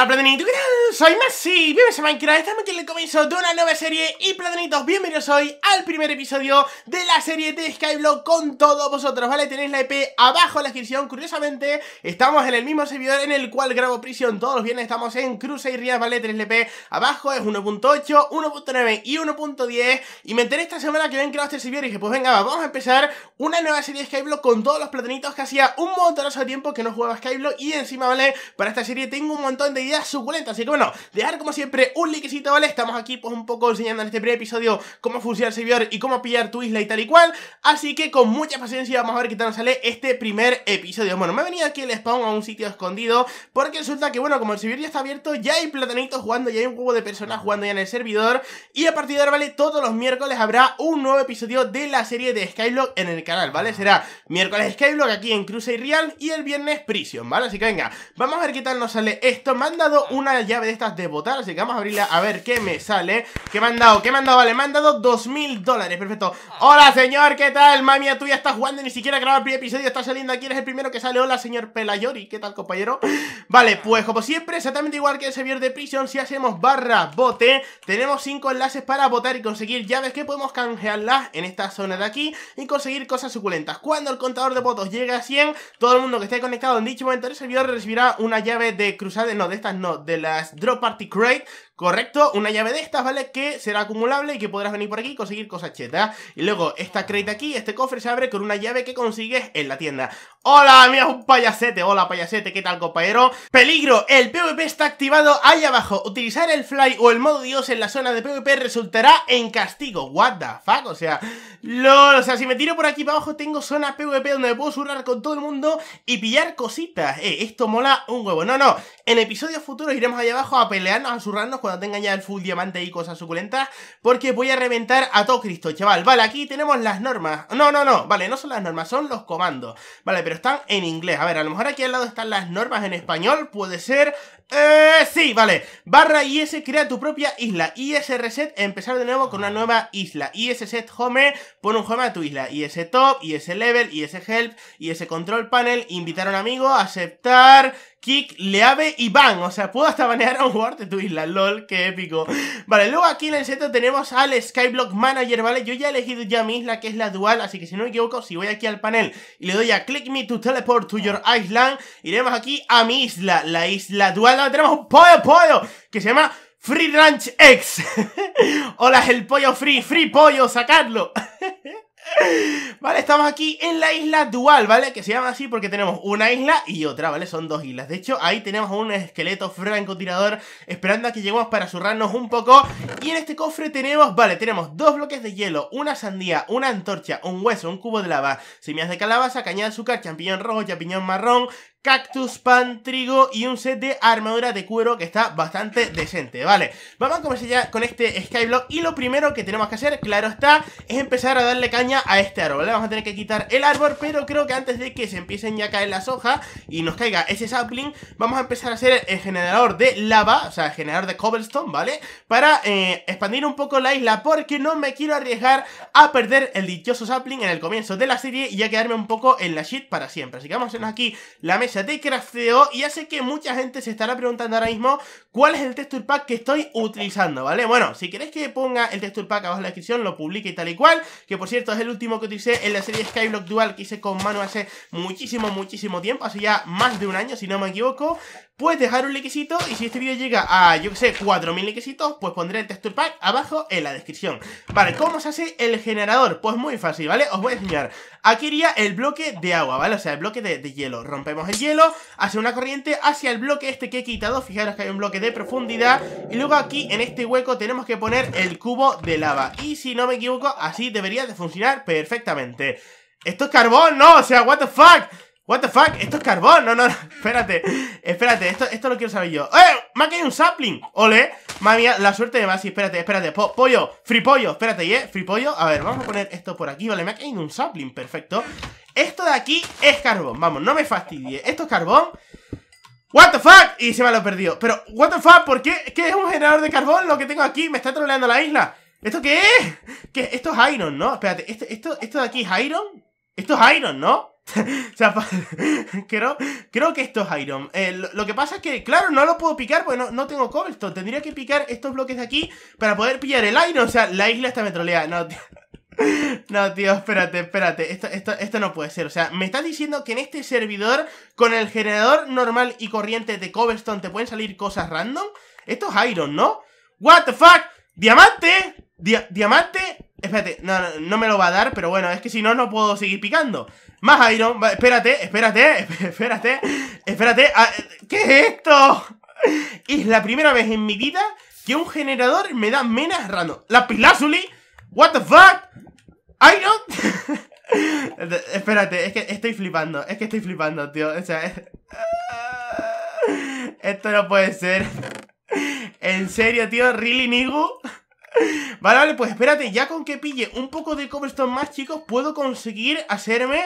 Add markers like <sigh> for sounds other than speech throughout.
Hola Platanito, ¿qué tal? Soy Messi, bienvenidos a Minecraft, estamos aquí en el comienzo de una nueva serie y Platanitos, bienvenidos hoy al primer episodio de la serie de Skyblock con todos vosotros, ¿vale? Tenéis la IP e abajo en la descripción, curiosamente estamos en el mismo servidor en el cual grabo prisión todos los viernes, estamos en Cruise y Rías, ¿vale? Tenéis la e abajo, es 1.8, 1.9 y 1.10 y me enteré esta semana que habían creado este servidor y dije, pues venga, vamos a empezar una nueva serie de Skyblock con todos los Platanitos que hacía un montonazo de tiempo que no jugaba Skyblock y encima, ¿vale? Para esta serie tengo un montón de su suculenta. Así que bueno, dejar como siempre un likecito, ¿vale? Estamos aquí pues un poco enseñando en este primer episodio cómo funciona el servidor y cómo pillar tu isla y tal y cual. Así que con mucha paciencia vamos a ver qué tal nos sale este primer episodio. Bueno, me he venido aquí el spawn a un sitio escondido porque resulta que bueno, como el servidor ya está abierto, ya hay platanitos jugando, ya hay un cubo de personas jugando ya en el servidor. Y a partir de ahora, ¿vale? Todos los miércoles habrá un nuevo episodio de la serie de Skyblock en el canal, ¿vale? Será miércoles Skyblock aquí en Crusade y Real y el viernes Prision, ¿vale? Así que venga, vamos a ver qué tal nos sale esto. Manda dado una llave de estas de votar, así que vamos a abrirla a ver qué me sale. ¿Qué me han dado? ¿Qué me han dado? Vale, me han dado 2.000 dólares, perfecto. Hola, señor, ¿qué tal? Mami, tú ya estás jugando, ni siquiera grabado el primer episodio, Está saliendo aquí, eres el primero que sale. Hola, señor Pelayori, ¿qué tal, compañero? Vale, pues como siempre, exactamente igual que el servidor de prisión si hacemos barra bote, tenemos cinco enlaces para votar y conseguir llaves que podemos canjearlas en esta zona de aquí y conseguir cosas suculentas. Cuando el contador de votos llegue a 100, todo el mundo que esté conectado en dicho momento en servidor recibirá una llave de cruzada, no, de esta no, de las Drop Party Crate ¿Correcto? Una llave de estas, ¿vale? Que será acumulable y que podrás venir por aquí y conseguir cosas chetas. Y luego, esta crate aquí, este cofre se abre con una llave que consigues en la tienda. ¡Hola! ¡Mira, un payasete! ¡Hola, payasete! ¿Qué tal, compañero? ¡Peligro! El PvP está activado ahí abajo. Utilizar el fly o el modo dios en la zona de PvP resultará en castigo. ¿What the fuck? O sea, LOL. O sea, si me tiro por aquí para abajo, tengo zona PvP donde puedo surrar con todo el mundo y pillar cositas. Eh, esto mola un huevo. No, no. En episodios futuros iremos allá abajo a pelearnos, a surrarnos con no tengan ya el full diamante y cosas suculentas, porque voy a reventar a todo Cristo, chaval. Vale, aquí tenemos las normas. No, no, no, vale, no son las normas, son los comandos. Vale, pero están en inglés. A ver, a lo mejor aquí al lado están las normas en español, puede ser... Eh, sí, vale. Barra IS crea tu propia isla. IS reset, empezar de nuevo con una nueva isla. IS set home, pon un home a tu isla. IS top, y IS level, y IS help, IS control panel, invitar a un amigo, aceptar... Kick, Leave y Ban. O sea, puedo hasta banear a un jugador de tu isla. LOL, qué épico. Vale, luego aquí en el centro tenemos al Skyblock Manager, ¿vale? Yo ya he elegido ya mi isla, que es la dual, así que si no me equivoco, si voy aquí al panel y le doy a Click Me to Teleport to Your Island, iremos aquí a mi isla, la isla dual, tenemos un pollo, pollo, que se llama... Free Ranch X. <laughs> Hola, es el pollo free, free pollo, sacarlo. <laughs> Vale, estamos aquí en la isla dual, ¿vale? Que se llama así porque tenemos una isla y otra, ¿vale? Son dos islas. De hecho, ahí tenemos un esqueleto francotirador esperando a que lleguemos para zurrarnos un poco. Y en este cofre tenemos, vale, tenemos dos bloques de hielo, una sandía, una antorcha, un hueso, un cubo de lava, semillas de calabaza, caña de azúcar, champiñón rojo, champiñón marrón, cactus, pan, trigo y un set de armadura de cuero que está bastante decente, ¿vale? Vamos a comenzar ya con este Skyblock y lo primero que tenemos que hacer, claro está, es empezar a darle caña a este árbol, ¿vale? Vamos a tener que quitar el árbol, pero creo que antes de que se empiecen ya a caer las hojas y nos caiga ese sapling, vamos a empezar a hacer el generador de lava, o sea, el generador de cobblestone, ¿vale? Para eh, expandir un poco la isla porque no me quiero arriesgar a perder el dichoso sapling en el comienzo de la serie y a quedarme un poco en la shit para siempre. Así que vamos a hacernos aquí la mesa de crafteo y ya sé que mucha gente se estará preguntando ahora mismo cuál es el texture pack que estoy utilizando, ¿vale? Bueno, si queréis que ponga el texture pack abajo en la descripción, lo publique y tal y cual, que por cierto es el último que utilicé en la serie Skyblock Dual que hice con Manu hace muchísimo, muchísimo tiempo, hace ya más de un año, si no me equivoco, puedes dejar un likecito y si este vídeo llega a, yo que sé, 4000 likecitos, pues pondré el texture pack abajo en la descripción. Vale, ¿cómo se hace el generador? Pues muy fácil, ¿vale? Os voy a enseñar. Aquí iría el bloque de agua, ¿vale? O sea, el bloque de, de hielo. Rompemos el hielo hacia una corriente hacia el bloque este que he quitado. Fijaros que hay un bloque de profundidad. Y luego aquí en este hueco tenemos que poner el cubo de lava. Y si no me equivoco, así debería de funcionar perfectamente. ¿Esto es carbón? No, o sea, what the fuck. What the fuck, esto es carbón, no, no, no, espérate, espérate, esto, esto lo quiero saber yo ¡Eh! ¡Me ha caído un sapling! ¡Ole! Mami, la suerte de Masi, espérate, espérate, pollo, fripollo, espérate, ¿y eh? Fripollo, a ver, vamos a poner esto por aquí, vale, me ha caído un sapling, perfecto esto de aquí es carbón. Vamos, no me fastidie. Esto es carbón. What the fuck? Y se me lo perdido Pero, what the fuck, ¿por qué? ¿Qué es un generador de carbón lo que tengo aquí? ¿Me está troleando la isla? ¿Esto qué es? Esto es Iron, ¿no? Espérate, este, ¿esto, esto, de aquí es Iron? Esto es Iron, ¿no? <laughs> o sea, <laughs> creo, que esto es Iron. Eh, lo, que pasa es que, claro, no lo puedo picar porque no, no tengo cobblestone. Tendría que picar estos bloques de aquí para poder pillar el Iron. O sea, la isla está me No, No, <laughs> No, tío, espérate, espérate. Esto, esto, no puede ser. O sea, me estás diciendo que en este servidor, con el generador normal y corriente de Cobblestone, te pueden salir cosas random. Esto es Iron, ¿no? ¿What the fuck? ¿Diamante? ¿Diamante? Espérate, no, me lo va a dar, pero bueno, es que si no, no puedo seguir picando. Más Iron, espérate, espérate, <laughs> espérate, espérate. Ah, ¿Qué es esto? <laughs> Es la primera vez en mi vida que un generador me da menas random. La pilazuli, what the fuck? ¡Ay, no! <laughs> Espérate, es que estoy flipando, es que estoy flipando, tío. O sea, <laughs> esto no puede ser. en serio, tío, really Nigu. Vale, vale, pues espérate, ya con que pille un poco de cobblestone más, chicos, puedo conseguir hacerme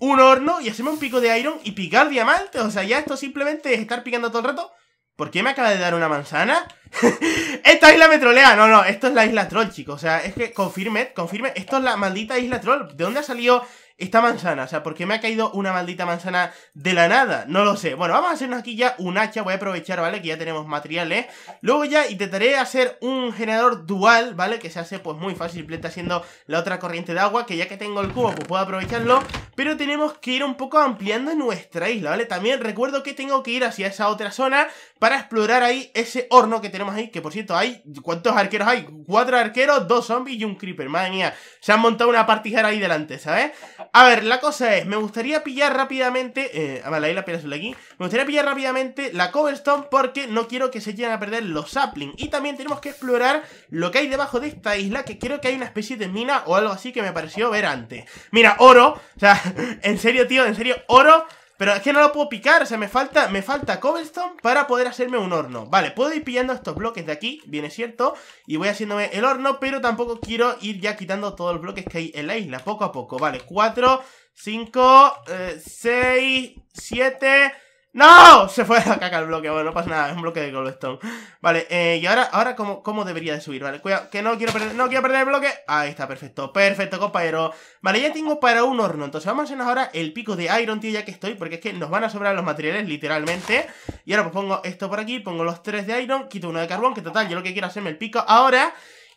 un horno y hacerme un pico de iron y picar diamantes. O sea, ya esto simplemente es estar picando todo el rato ¿Por qué me acaba de dar una manzana? <laughs> ¡Esta isla me trolea! No, no, esto es la isla troll, chicos. O sea, es que confirme, confirme. Esto es la maldita isla troll. ¿De dónde ha salido esta manzana? O sea, porque me ha caído una maldita manzana de la nada? No lo sé. Bueno, vamos a hacernos aquí ya un hacha. Voy a aprovechar, ¿vale? Que ya tenemos materiales. ¿eh? Luego ya intentaré hacer un generador dual, ¿vale? Que se hace pues muy fácil, simplemente haciendo la otra corriente de agua. Que ya que tengo el cubo, pues puedo aprovecharlo. Pero tenemos que ir un poco ampliando nuestra isla, ¿vale? También recuerdo que tengo que ir hacia esa otra zona para explorar ahí ese horno que tenemos ahí. Que por cierto, hay... ¿Cuántos arqueros hay? Cuatro arqueros, dos zombies y un creeper. Madre mía, se han montado una partijera ahí delante, ¿sabes? A ver, la cosa es, me gustaría pillar rápidamente... Eh, a ah, ahí la de aquí. Me gustaría pillar rápidamente la cobblestone porque no quiero que se lleguen a perder los sapling. Y también tenemos que explorar lo que hay debajo de esta isla, que creo que hay una especie de mina o algo así que me pareció ver antes. Mira, oro. O sea, <laughs> en serio, tío, en serio, oro... Pero es que no lo puedo picar, o sea, me falta, me falta cobblestone para poder hacerme un horno Vale, puedo ir pillando estos bloques de aquí, bien es cierto Y voy haciéndome el horno, pero tampoco quiero ir ya quitando todos los bloques que hay en la isla Poco a poco, vale, 4, 5, 6, 7... ¡No! Se fue a la caca el bloque. Bueno, no pasa nada, es un bloque de cobblestone. Vale, eh, y ahora, ahora cómo, cómo debería de subir, ¿vale? Cuidado, que no quiero perder, no quiero perder el bloque. Ahí está, perfecto, perfecto, compañero. Vale, ya tengo para un horno. Entonces vamos a hacer ahora el pico de Iron, tío, ya que estoy, porque es que nos van a sobrar los materiales, literalmente. Y ahora pues pongo esto por aquí, pongo los tres de Iron, quito uno de carbón, que total, yo lo que quiero hacerme el pico ahora...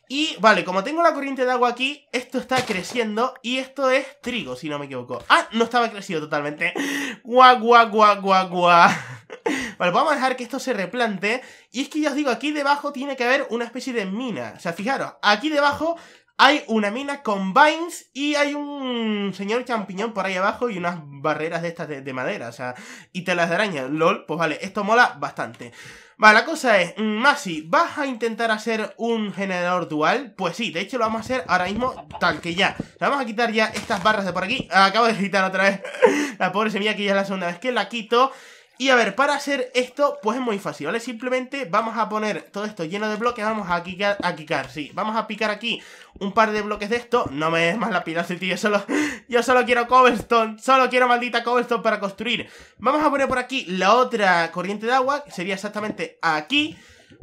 Y vale, como tengo la corriente de agua aquí, esto está creciendo y esto es trigo, si no me equivoco. Ah, no estaba crecido totalmente. <laughs> Guau, guau, guau, guau, guau. <laughs> Vale, vamos a dejar que esto se replante. Y es que ya os digo, aquí debajo tiene que haber una especie de mina. O sea, fijaros, aquí debajo hay una mina con vines y hay un señor champiñón por ahí abajo y unas barreras de estas de, madera, o sea, y telas de araña. LOL, pues vale, esto mola bastante. Vale, la cosa es, mm, Masi, ¿vas a intentar hacer un generador dual? Pues sí, de hecho lo vamos a hacer ahora mismo tal que ya. vamos a quitar ya estas barras de por aquí. Acabo de quitar otra vez <laughs> la pobre semilla que ya es la segunda vez que la quito. Y a ver, para hacer esto, pues es muy fácil, ¿vale? Simplemente vamos a poner todo esto lleno de bloques, vamos a quicar, a sí. Vamos a picar aquí un par de bloques de esto. No me des más la pila, tío, solo, <laughs> yo solo quiero cobblestone, solo quiero maldita cobblestone para construir. Vamos a poner por aquí la otra corriente de agua, que sería exactamente aquí.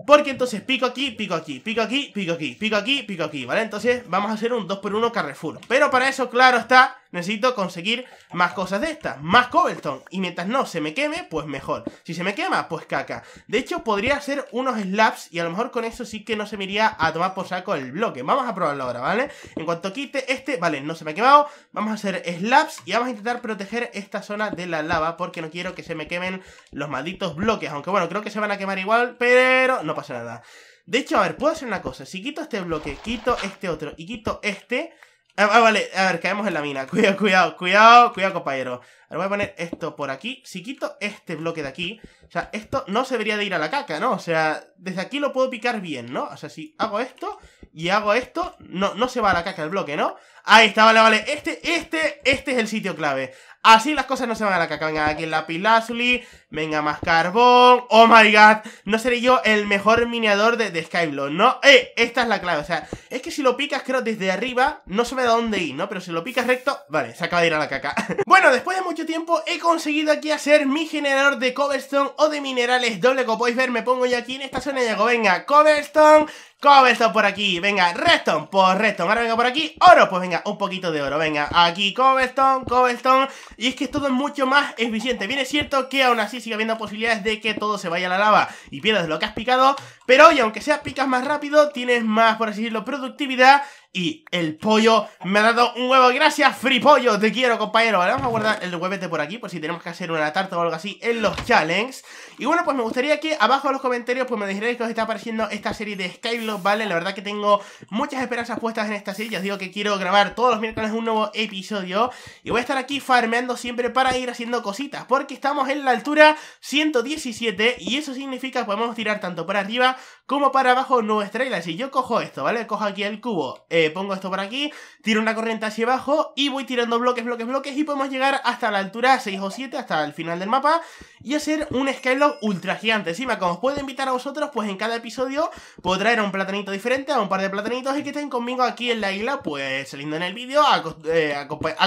Porque entonces pico aquí, pico aquí, pico aquí, pico aquí, pico aquí, pico aquí, ¿vale? Entonces vamos a hacer un 2x1 Carrefour. Pero para eso, claro está necesito conseguir más cosas de estas, más Cobblestone. Y mientras no se me queme, pues mejor. Si se me quema, pues caca. De hecho, podría hacer unos slabs y a lo mejor con eso sí que no se me iría a tomar por saco el bloque. Vamos a probarlo ahora, ¿vale? En cuanto quite este, vale, no se me ha quemado. Vamos a hacer slabs y vamos a intentar proteger esta zona de la lava porque no quiero que se me quemen los malditos bloques. Aunque bueno, creo que se van a quemar igual, pero no pasa nada. De hecho, a ver, puedo hacer una cosa. Si quito este bloque, quito este otro y quito este... Ah, ah, vale, a ver, caemos en la mina. <laughs> Cuidado, cuidado, cuidado, cuidado, compañero. Ahora voy a poner esto por aquí. Si quito este bloque de aquí, o sea, esto no se debería de ir a la caca, ¿no? O sea, desde aquí lo puedo picar bien, ¿no? O sea, si hago esto y hago esto, no, no se va a la caca el bloque, ¿no? Ahí está, vale, vale. Este, este, este es el sitio clave. Así las cosas no se van a la caca. Venga, aquí la lazuli Venga, más carbón. Oh my god. No seré yo el mejor miniador de, de Skyblock, ¿no? ¡Eh! Esta es la clave. O sea, es que si lo picas, creo, desde arriba, no se ve da dónde ir, ¿no? Pero si lo picas recto, vale, se acaba de ir a la caca. <laughs> bueno, después de mucho tiempo he conseguido aquí hacer mi generador de cobblestone o de minerales doble Como podéis ver me pongo ya aquí en esta zona y hago venga cobblestone, cobblestone por aquí Venga redstone, por pues redstone, ahora venga por aquí oro, pues venga un poquito de oro Venga aquí cobblestone, cobblestone Y es que todo es mucho más eficiente Bien es cierto que aún así sigue habiendo posibilidades de que todo se vaya a la lava Y pierdas lo que has picado Pero hoy aunque sea picas más rápido tienes más por así decirlo productividad y el pollo me ha dado un huevo. Gracias, pollo te quiero, compañero. Vale, vamos a guardar el huevete por aquí por si tenemos que hacer una tarta o algo así en los challenges. Y bueno, pues me gustaría que abajo en los comentarios pues me dijerais que os está apareciendo esta serie de Skyblock, ¿vale? La verdad que tengo muchas esperanzas puestas en esta serie. Ya os digo que quiero grabar todos los miércoles un nuevo episodio y voy a estar aquí farmeando siempre para ir haciendo cositas porque estamos en la altura 117 y eso significa que podemos tirar tanto para arriba como para abajo nuestra isla. Si yo cojo esto, ¿vale? Cojo aquí el cubo, eh, pongo esto por aquí, tiro una corriente hacia abajo y voy tirando bloques, bloques, bloques y podemos llegar hasta la altura 6 o 7, hasta el final del mapa y hacer un Skylog ultra gigante. Encima, como os puedo invitar a vosotros, pues en cada episodio puedo traer un platanito diferente, a un par de platanitos y que estén conmigo aquí en la isla, pues saliendo en el vídeo, a,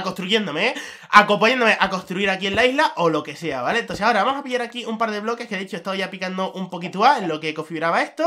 construyéndome, eh, ¿eh? acompañándome a construir aquí en la isla o lo que sea, ¿vale? Entonces ahora vamos a pillar aquí un par de bloques que de hecho he estado ya picando un poquito A en lo que configuraba esto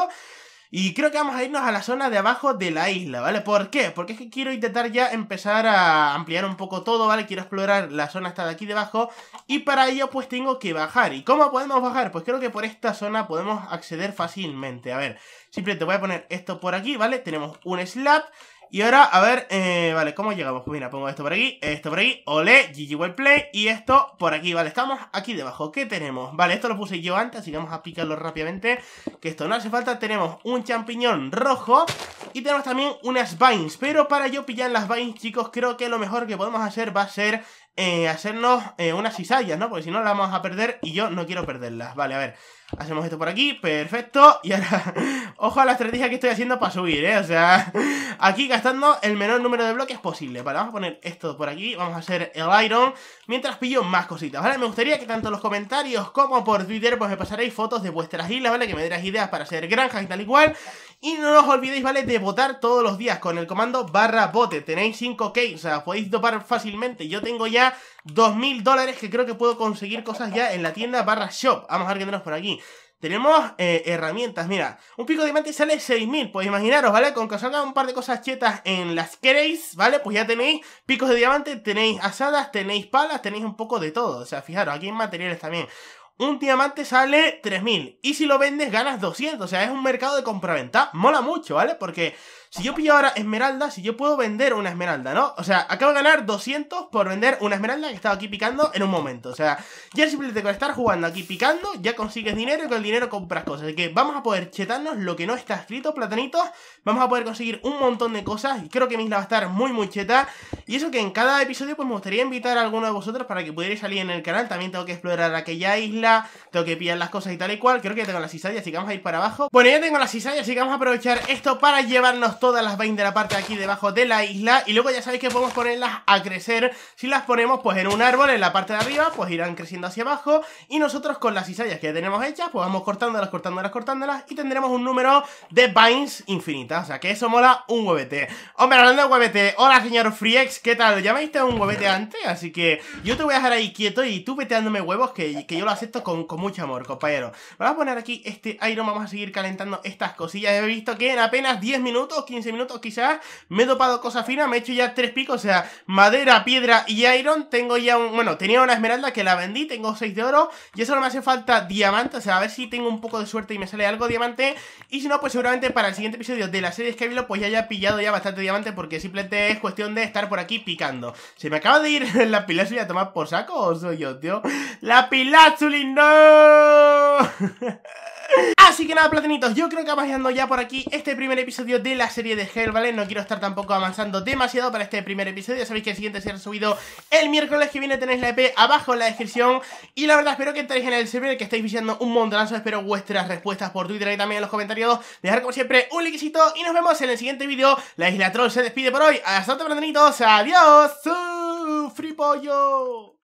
y creo que vamos a irnos a la zona de abajo de la isla, ¿vale? ¿Por qué? Porque es que quiero intentar ya empezar a ampliar un poco todo, ¿vale? Quiero explorar la zona esta de aquí debajo y para ello pues tengo que bajar. ¿Y cómo podemos bajar? Pues creo que por esta zona podemos acceder fácilmente. A ver, simplemente voy a poner esto por aquí, ¿vale? Tenemos un slab y ahora, a ver, eh, vale, ¿cómo llegamos? Pues mira, pongo esto por aquí, esto por aquí, ¡Olé! GG Play. y esto por aquí, vale, estamos aquí debajo, ¿qué tenemos? Vale, esto lo puse yo antes, así que vamos a picarlo rápidamente, que esto no hace falta, tenemos un champiñón rojo, y tenemos también unas vines, pero para yo pillar las vines, chicos, creo que lo mejor que podemos hacer va a ser eh, hacernos eh, unas cizallas, ¿no? Porque si no las vamos a perder y yo no quiero perderlas. Vale, a ver, hacemos esto por aquí, perfecto. <laughs> Y ahora, ojo a la estrategia que estoy haciendo para subir, ¿eh? O sea, <laughs> aquí gastando el menor número de bloques posible. Vale, vamos a poner esto por aquí, vamos a hacer el iron, mientras pillo más cositas, ¿vale? Me gustaría que tanto en los comentarios como por Twitter, pues me pasaréis fotos de vuestras islas, ¿vale? Que me dierais ideas para hacer granjas y tal y cual. Y no os olvidéis, ¿vale? De votar todos los días con el comando barra bote, Tenéis 5K, o sea, podéis topar fácilmente. Yo tengo ya 2.000 dólares que creo que puedo conseguir cosas ya en la tienda barra shop. Vamos a ver qué tenemos por aquí. Tenemos eh, herramientas, mira, un pico de diamante sale 6.000, pues imaginaros, ¿vale? Con que os salgan un par de cosas chetas en las que queréis, ¿vale? Pues ya tenéis picos de diamante, tenéis asadas, tenéis palas, tenéis un poco de todo, o sea, fijaros, aquí hay materiales también un diamante sale 3.000 y si lo vendes ganas 200, o sea, es un mercado de compraventa. Mola mucho, ¿vale? Porque si yo pillo ahora esmeralda, si yo puedo vender una esmeralda, ¿no? O sea, acabo de ganar 200 por vender una esmeralda que estaba aquí picando en un momento. O sea, ya simplemente con estar jugando aquí picando, ya consigues dinero y con el dinero compras cosas. Así que vamos a poder chetarnos lo que no está escrito, platanitos. Vamos a poder conseguir un montón de cosas. Y creo que mi isla va a estar muy, muy cheta. Y eso que en cada episodio, pues me gustaría invitar a alguno de vosotros para que pudierais salir en el canal. También tengo que explorar aquella isla, tengo que pillar las cosas y tal y cual. Creo que ya tengo las cizallas, así que vamos a ir para abajo. Bueno, ya tengo las cizallas, así que vamos a aprovechar esto para llevarnos todas las vines de la parte aquí debajo de la isla y luego ya sabéis que podemos ponerlas a crecer. Si las ponemos pues en un árbol en la parte de arriba, pues irán creciendo hacia abajo y nosotros con las cizallas que tenemos hechas, pues vamos cortándolas, cortándolas, cortándolas y tendremos un número de vines infinitas. O sea que eso mola un huevete. Hombre, hablando de huevete, hola señor Freex ¿qué tal? Ya me diste un huevete antes, así que yo te voy a dejar ahí quieto y tú veteándome huevos que, yo lo acepto con, mucho amor, compañero. Vamos a poner aquí este iron, vamos a seguir calentando estas cosillas. He visto que en apenas 10 minutos 15 minutos quizás, me he dopado cosa fina, me he hecho ya tres picos, o sea, madera, piedra y iron, tengo ya un, bueno, tenía una esmeralda que la vendí, tengo 6 de oro, y eso no me hace falta diamante, o sea, a ver si tengo un poco de suerte y me sale algo diamante, y si no, pues seguramente para el siguiente episodio de la serie Skyvilo, pues ya haya pillado ya bastante diamante, porque simplemente es cuestión de estar por aquí picando. Se me acaba de ir <laughs> la pilazuli a tomar por saco, o soy yo, tío. ¡La pilazuli, no! <laughs> Así que nada, platinitos, yo creo que vamos ya por aquí este primer episodio de la serie de Hell, ¿vale? No quiero estar tampoco avanzando demasiado para este primer episodio. Sabéis que el siguiente se ha subido el miércoles que viene. Tenéis la EP abajo en la descripción. Y la verdad, espero que entréis en el server, que estáis visitando un montonazo. Espero vuestras respuestas por Twitter y también en los comentarios. Dejar como siempre un likecito y nos vemos en el siguiente vídeo. La Isla Troll se despide por hoy. Hasta pronto, platinitos. Adiós. ¡Fripollo!